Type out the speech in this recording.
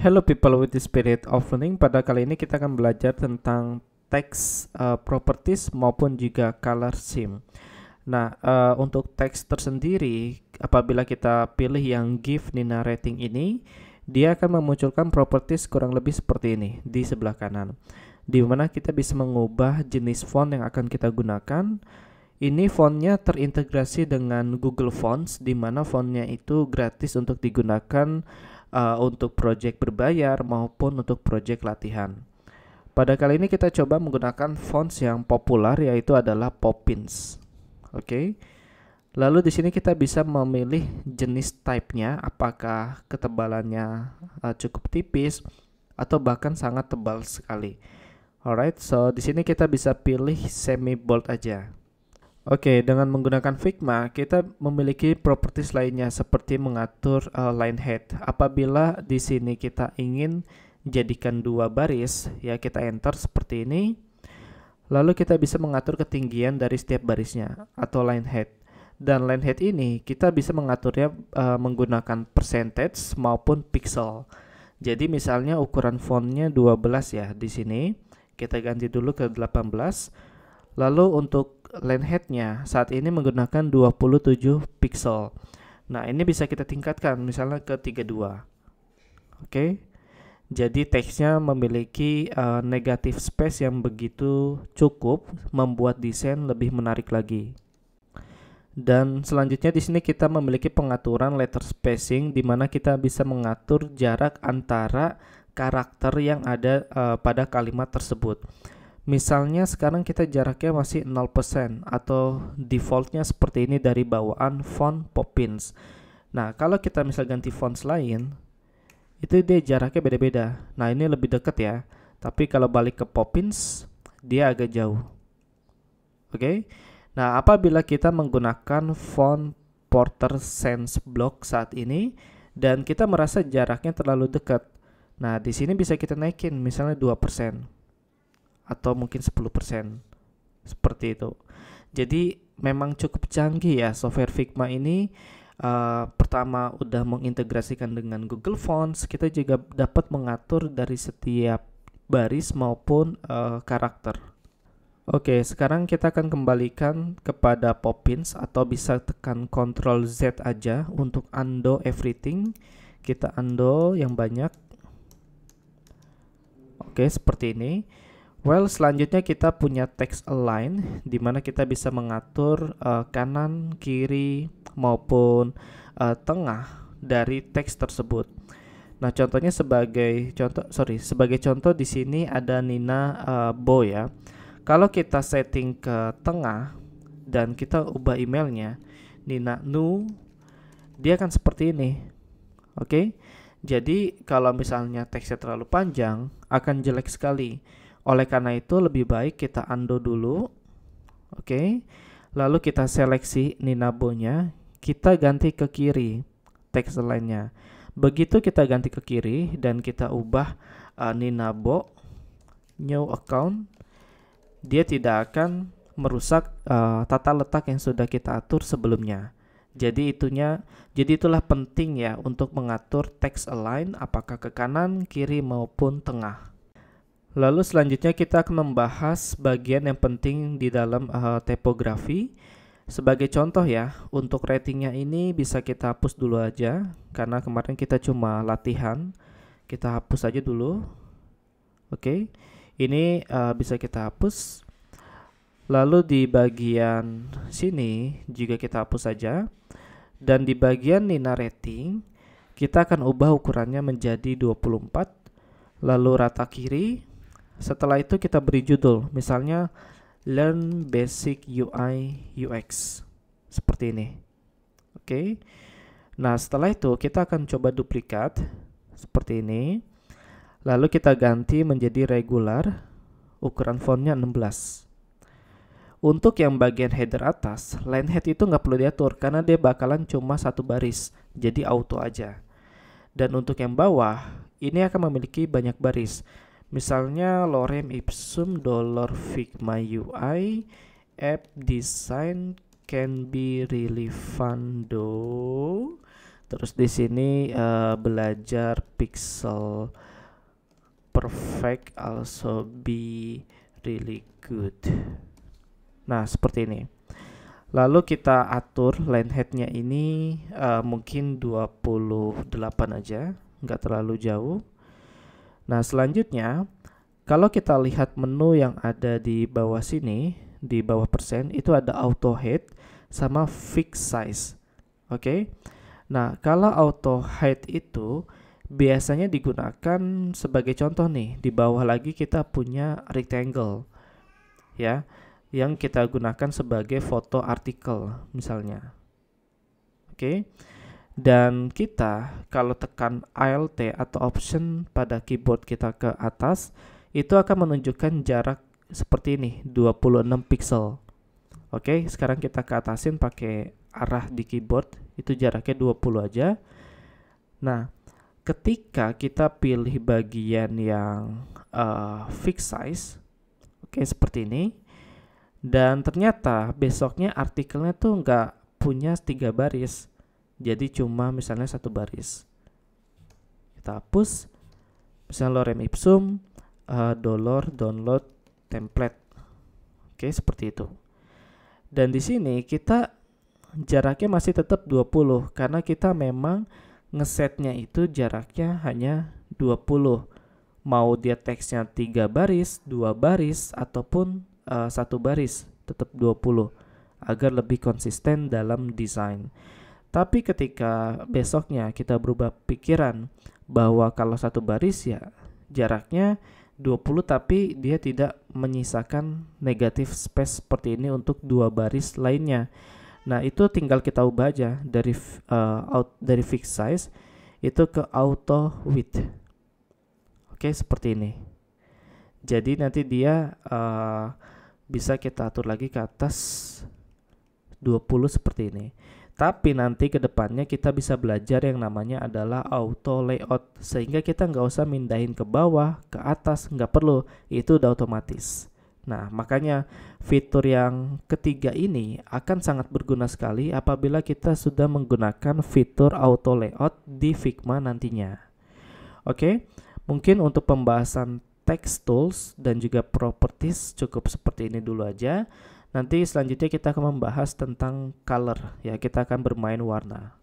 Hello people with the spirit of learning. Pada kali ini kita akan belajar tentang text uh, properties maupun juga color scheme. Nah, uh, untuk teks tersendiri apabila kita pilih yang give Nina rating ini, dia akan memunculkan properties kurang lebih seperti ini di sebelah kanan. Di mana kita bisa mengubah jenis font yang akan kita gunakan ini fontnya terintegrasi dengan Google Fonts, di mana fontnya itu gratis untuk digunakan uh, untuk project berbayar maupun untuk project latihan. Pada kali ini kita coba menggunakan fonts yang populer yaitu adalah Poppins. Oke. Okay. Lalu di sini kita bisa memilih jenis type-nya, apakah ketebalannya uh, cukup tipis atau bahkan sangat tebal sekali. Alright, so di sini kita bisa pilih semi bold aja. Oke, okay, dengan menggunakan Figma, kita memiliki properties lainnya seperti mengatur uh, line height. Apabila di sini kita ingin jadikan dua baris, ya kita enter seperti ini. Lalu kita bisa mengatur ketinggian dari setiap barisnya atau line height. Dan line height ini kita bisa mengaturnya uh, menggunakan percentage maupun pixel. Jadi misalnya ukuran fontnya 12 ya di sini. Kita ganti dulu ke 18 Lalu untuk lens headnya saat ini menggunakan 27 pixel. Nah, ini bisa kita tingkatkan misalnya ke 32. Oke. Okay? Jadi teksnya memiliki uh, negatif space yang begitu cukup membuat desain lebih menarik lagi. Dan selanjutnya di sini kita memiliki pengaturan letter spacing di mana kita bisa mengatur jarak antara karakter yang ada uh, pada kalimat tersebut. Misalnya sekarang kita jaraknya masih 0% atau defaultnya seperti ini dari bawaan font Poppins. Nah, kalau kita misal ganti font lain, itu dia jaraknya beda-beda. Nah, ini lebih dekat ya. Tapi kalau balik ke Poppins, dia agak jauh. Oke. Okay? Nah, apabila kita menggunakan font Porter Sense Block saat ini dan kita merasa jaraknya terlalu dekat. Nah, di sini bisa kita naikin misalnya 2% atau mungkin 10% seperti itu. Jadi memang cukup canggih ya software Figma ini. Uh, pertama udah mengintegrasikan dengan Google Fonts, kita juga dapat mengatur dari setiap baris maupun uh, karakter. Oke, sekarang kita akan kembalikan kepada Poppins atau bisa tekan Ctrl Z aja untuk undo everything. Kita undo yang banyak. Oke, seperti ini. Well, selanjutnya kita punya text align di mana kita bisa mengatur uh, kanan, kiri maupun uh, tengah dari teks tersebut. Nah, contohnya sebagai contoh sorry, sebagai contoh di sini ada Nina uh, Bo ya. Kalau kita setting ke tengah dan kita ubah emailnya Nina Nu dia akan seperti ini. Oke. Okay? Jadi, kalau misalnya teksnya terlalu panjang akan jelek sekali oleh karena itu lebih baik kita undo dulu. Oke. Lalu kita seleksi nya, kita ganti ke kiri text line-nya. Begitu kita ganti ke kiri dan kita ubah uh, ninabo new account, dia tidak akan merusak uh, tata letak yang sudah kita atur sebelumnya. Jadi itunya, jadi itulah penting ya untuk mengatur text align apakah ke kanan, kiri maupun tengah. Lalu selanjutnya kita akan membahas bagian yang penting di dalam uh, eh, tipografi. Sebagai contoh ya, untuk ratingnya ini bisa kita hapus dulu aja karena kemarin kita cuma latihan. Kita hapus aja dulu. Oke. Okay. Ini uh, bisa kita hapus. Lalu di bagian sini juga kita hapus saja. Dan di bagian Nina rating kita akan ubah ukurannya menjadi 24. Lalu rata kiri setelah itu kita beri judul, misalnya Learn Basic UI UX seperti ini. Oke. Okay. Nah, setelah itu kita akan coba duplikat seperti ini. Lalu kita ganti menjadi regular. Ukuran fontnya 16. Untuk yang bagian header atas, line head itu nggak perlu diatur karena dia bakalan cuma satu baris, jadi auto aja. Dan untuk yang bawah, ini akan memiliki banyak baris. Misalnya lorem ipsum Dollar figma UI app design can be really fun relevando. Terus di sini uh, belajar pixel perfect also be really good. Nah, seperti ini. Lalu kita atur line headnya ini uh, mungkin 28 aja, nggak terlalu jauh. Nah, selanjutnya kalau kita lihat menu yang ada di bawah sini, di bawah persen itu ada auto height sama fixed size. Oke. Okay? Nah, kalau auto height itu biasanya digunakan sebagai contoh nih, di bawah lagi kita punya rectangle. Ya, yang kita gunakan sebagai foto artikel misalnya. Oke. Okay? Dan kita kalau tekan ALT atau option pada keyboard kita ke atas itu akan menunjukkan jarak seperti ini 26 pixel. Oke, sekarang kita ke atasin pakai arah di keyboard itu jaraknya 20 aja. Nah, ketika kita pilih bagian yang uh, fix size, oke seperti ini, dan ternyata besoknya artikelnya tuh nggak punya tiga baris, jadi cuma misalnya satu baris kita hapus misalnya lorem ipsum uh, eh, dolor download template oke seperti itu dan di sini kita jaraknya masih tetap 20 karena kita memang ngesetnya itu jaraknya hanya 20 mau dia teksnya tiga baris, dua baris ataupun eh, satu uh, baris tetap 20 agar lebih konsisten dalam desain. Tapi ketika besoknya kita berubah pikiran bahwa kalau satu baris ya jaraknya 20 tapi dia tidak menyisakan negatif space seperti ini untuk dua baris lainnya. Nah, itu tinggal kita ubah aja dari uh, out dari fixed size itu ke auto width. Oke, seperti ini. Jadi nanti dia uh, bisa kita atur lagi ke atas 20 seperti ini. Tapi nanti ke depannya kita bisa belajar yang namanya adalah auto layout. Sehingga kita nggak usah mindahin ke bawah, ke atas, nggak perlu. Itu udah otomatis. Nah, makanya fitur yang ketiga ini akan sangat berguna sekali apabila kita sudah menggunakan fitur auto layout di Figma nantinya. Oke, mungkin untuk pembahasan text tools dan juga properties cukup seperti ini dulu aja. Nanti selanjutnya kita akan membahas tentang color ya, kita akan bermain warna.